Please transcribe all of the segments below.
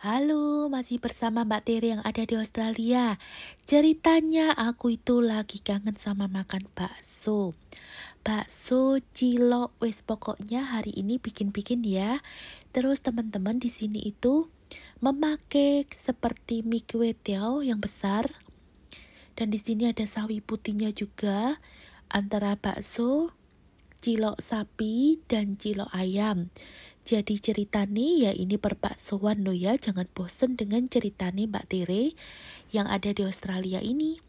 Halo, masih bersama Mbak Tere yang ada di Australia. Ceritanya aku itu lagi kangen sama makan bakso. Bakso cilok wes pokoknya hari ini bikin-bikin ya. Terus teman-teman di sini itu memakai seperti mie kue tiao yang besar. Dan di sini ada sawi putihnya juga antara bakso, cilok sapi dan cilok ayam. Jadi ceritane ya ini perbaksoan no ya, jangan bosen dengan ceritane Mbak Tere yang ada di Australia ini.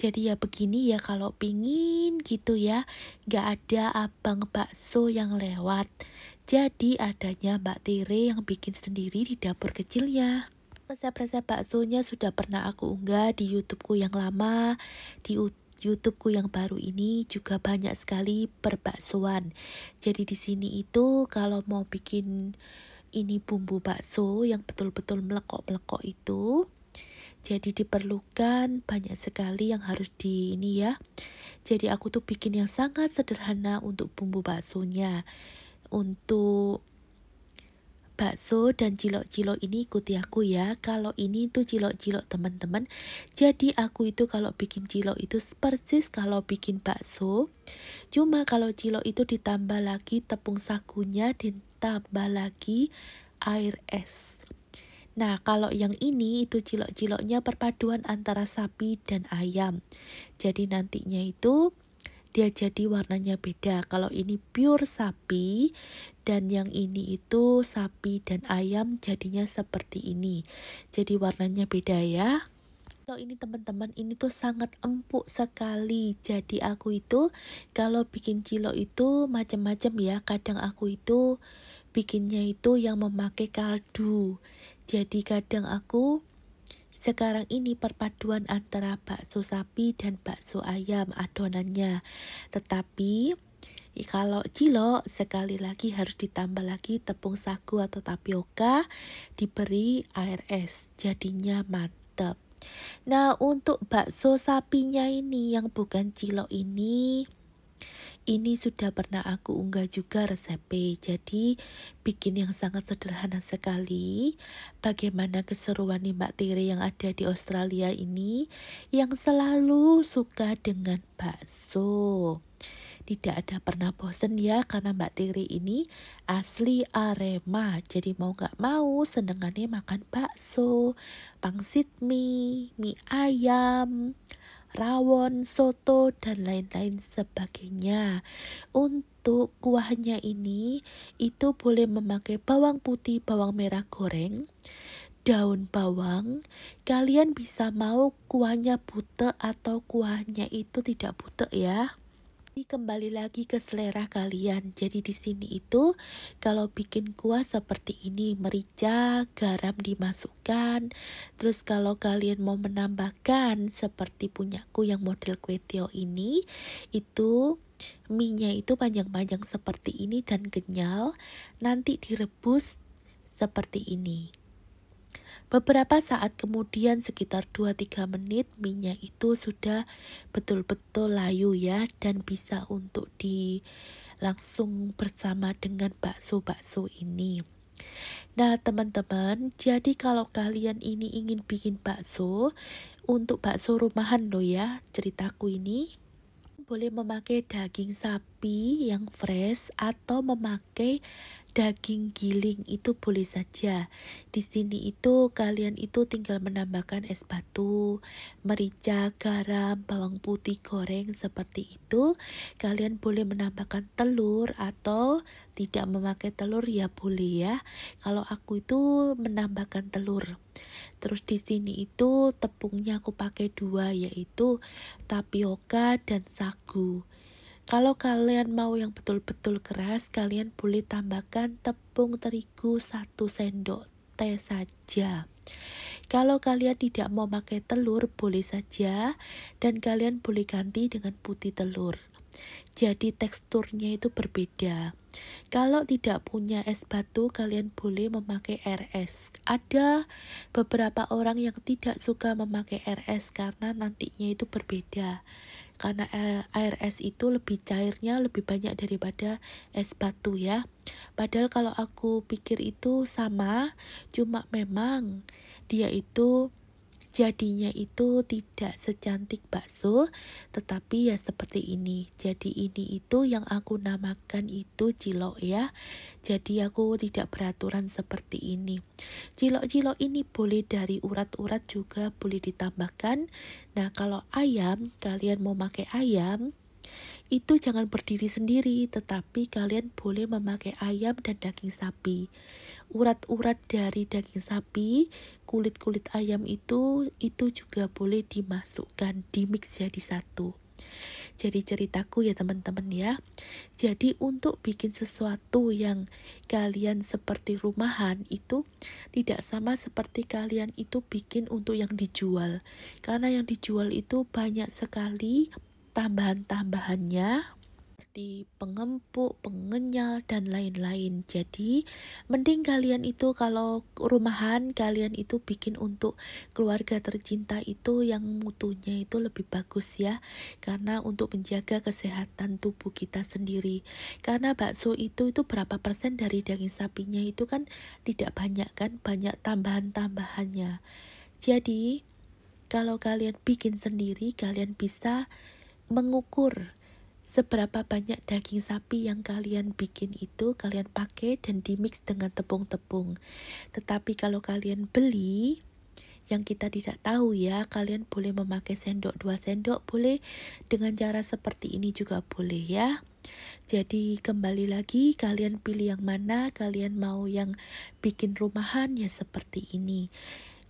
Jadi ya begini ya kalau pingin gitu ya, gak ada abang bakso yang lewat. Jadi adanya Mbak Tire yang bikin sendiri di dapur kecilnya. Resep-resep baksonya sudah pernah aku unggah di YouTubeku yang lama, di YouTubeku yang baru ini juga banyak sekali perbaksoan. Jadi di sini itu kalau mau bikin ini bumbu bakso yang betul-betul melekok-melekok itu jadi diperlukan banyak sekali yang harus di ini ya jadi aku tuh bikin yang sangat sederhana untuk bumbu baksonya untuk bakso dan cilok-cilok ini ikuti aku ya. Kalau ini tuh cilok-cilok teman-teman. Jadi aku itu kalau bikin cilok itu persis kalau bikin bakso. Cuma kalau cilok itu ditambah lagi tepung sagunya ditambah lagi air es. Nah, kalau yang ini itu cilok-ciloknya perpaduan antara sapi dan ayam. Jadi nantinya itu dia jadi warnanya beda. Kalau ini pure sapi dan yang ini itu sapi dan ayam jadinya seperti ini. Jadi warnanya beda ya. Kalau ini teman-teman ini tuh sangat empuk sekali. Jadi aku itu kalau bikin cilok itu macam-macam ya. Kadang aku itu bikinnya itu yang memakai kaldu. Jadi kadang aku sekarang ini perpaduan antara bakso sapi dan bakso ayam adonannya. Tetapi kalau cilok sekali lagi harus ditambah lagi tepung sagu atau tapioka diberi air es. Jadinya mantep. Nah, untuk bakso sapinya ini yang bukan cilok ini ini sudah pernah aku unggah juga resepnya, jadi bikin yang sangat sederhana sekali. Bagaimana keseruan nih Mbak Tiri yang ada di Australia ini yang selalu suka dengan bakso. Tidak ada pernah bosen ya karena Mbak Tiri ini asli Arema. Jadi mau nggak mau senengannya makan bakso, pangsit mie, mie ayam, rawon, soto, dan lain-lain sebagainya. Untuk kuahnya ini, itu boleh memakai bawang putih, bawang merah goreng, daun bawang, kalian bisa mau kuahnya butek atau kuahnya itu tidak butek ya. Tapi kembali lagi ke selera kalian. Jadi di sini itu kalau bikin kuah seperti ini merica, garam dimasukkan. Terus kalau kalian mau menambahkan seperti punyaku yang model kue tio ini, itu minyak itu panjang-panjang seperti ini dan kenyal. Nanti direbus seperti ini. Beberapa saat kemudian sekitar 2-3 menit minyak itu sudah betul-betul layu ya dan bisa untuk di langsung bersama dengan bakso-bakso ini. Nah teman-teman, jadi kalau kalian ini ingin bikin bakso, untuk bakso rumahan loh ya ceritaku ini, boleh memakai daging sapi yang fresh atau memakai daging giling itu boleh saja. Di sini itu kalian itu tinggal menambahkan es batu, merica, garam, bawang putih goreng seperti itu. Kalian boleh menambahkan telur atau tidak memakai telur ya boleh ya. Kalau aku itu menambahkan telur. Terus di sini itu tepungnya aku pakai dua yaitu tapioka dan sagu. Kalau kalian mau yang betul-betul keras, kalian boleh tambahkan tepung terigu 1 sendok teh saja. Kalau kalian tidak mau pakai telur, boleh saja dan kalian boleh ganti dengan putih telur. Jadi teksturnya itu berbeda. Kalau tidak punya es batu, kalian boleh memakai RS. Ada beberapa orang yang tidak suka memakai RS karena nantinya itu berbeda karena eh, air es itu lebih cairnya lebih banyak daripada es batu ya padahal kalau aku pikir itu sama cuma memang dia itu jadinya itu tidak secantik bakso tetapi ya seperti ini jadi ini itu yang aku namakan itu cilok ya jadi aku tidak beraturan seperti ini cilok-cilok ini boleh dari urat-urat juga boleh ditambahkan nah kalau ayam kalian mau pakai ayam itu jangan berdiri sendiri, tetapi kalian boleh memakai ayam dan daging sapi urat-urat dari daging sapi, kulit-kulit ayam itu itu juga boleh dimasukkan, di dimix jadi satu. Jadi ceritaku ya teman-teman ya. Jadi untuk bikin sesuatu yang kalian seperti rumahan itu tidak sama seperti kalian itu bikin untuk yang dijual. Karena yang dijual itu banyak sekali tambahan-tambahannya seperti pengempuk, pengenyal, dan lain-lain. Jadi, mending kalian itu kalau rumahan, kalian itu bikin untuk keluarga tercinta itu yang mutunya itu lebih bagus ya. Karena untuk menjaga kesehatan tubuh kita sendiri. Karena bakso itu itu berapa persen dari daging sapinya itu kan tidak banyak kan, banyak tambahan-tambahannya. Jadi, kalau kalian bikin sendiri, kalian bisa mengukur seberapa banyak daging sapi yang kalian bikin itu kalian pakai dan dimix dengan tepung-tepung. Tetapi kalau kalian beli yang kita tidak tahu ya, kalian boleh memakai sendok dua sendok boleh dengan cara seperti ini juga boleh ya. Jadi kembali lagi kalian pilih yang mana, kalian mau yang bikin rumahan ya seperti ini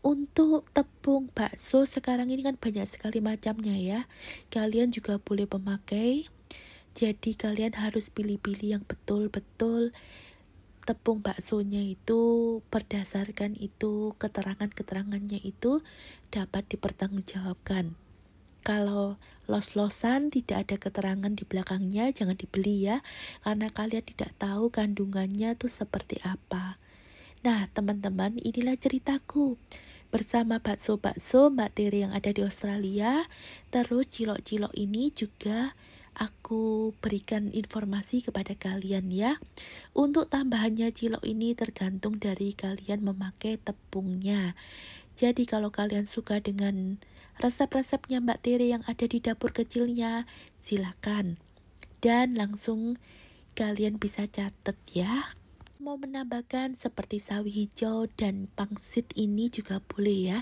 untuk tepung bakso sekarang ini kan banyak sekali macamnya ya. Kalian juga boleh memakai jadi kalian harus pilih-pilih yang betul-betul tepung baksonya itu berdasarkan itu keterangan-keterangannya itu dapat dipertanggungjawabkan. Kalau los-losan tidak ada keterangan di belakangnya jangan dibeli ya karena kalian tidak tahu kandungannya itu seperti apa. Nah, teman-teman, inilah ceritaku bersama bakso-bakso materi yang ada di Australia. Terus cilok-cilok ini juga aku berikan informasi kepada kalian ya. Untuk tambahannya cilok ini tergantung dari kalian memakai tepungnya. Jadi kalau kalian suka dengan resep-resepnya Mbak Tere yang ada di dapur kecilnya, silakan. Dan langsung kalian bisa catat ya mau menambahkan seperti sawi hijau dan pangsit ini juga boleh ya.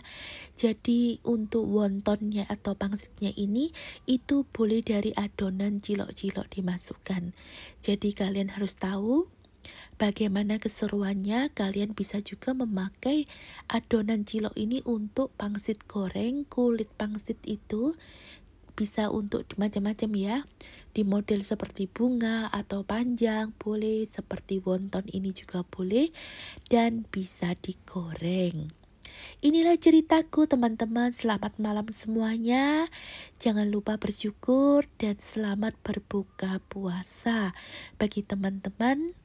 Jadi untuk wontonnya atau pangsitnya ini itu boleh dari adonan cilok-cilok dimasukkan. Jadi kalian harus tahu bagaimana keseruannya kalian bisa juga memakai adonan cilok ini untuk pangsit goreng kulit pangsit itu bisa untuk macam-macam ya di model seperti bunga atau panjang boleh seperti wonton ini juga boleh dan bisa digoreng Inilah ceritaku teman-teman, selamat malam semuanya. Jangan lupa bersyukur dan selamat berbuka puasa bagi teman-teman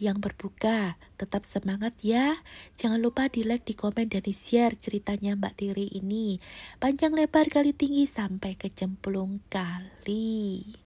yang berbuka. Tetap semangat ya. Jangan lupa di like, di komen, dan di share ceritanya Mbak Tiri ini. Panjang lebar kali tinggi sampai ke kali.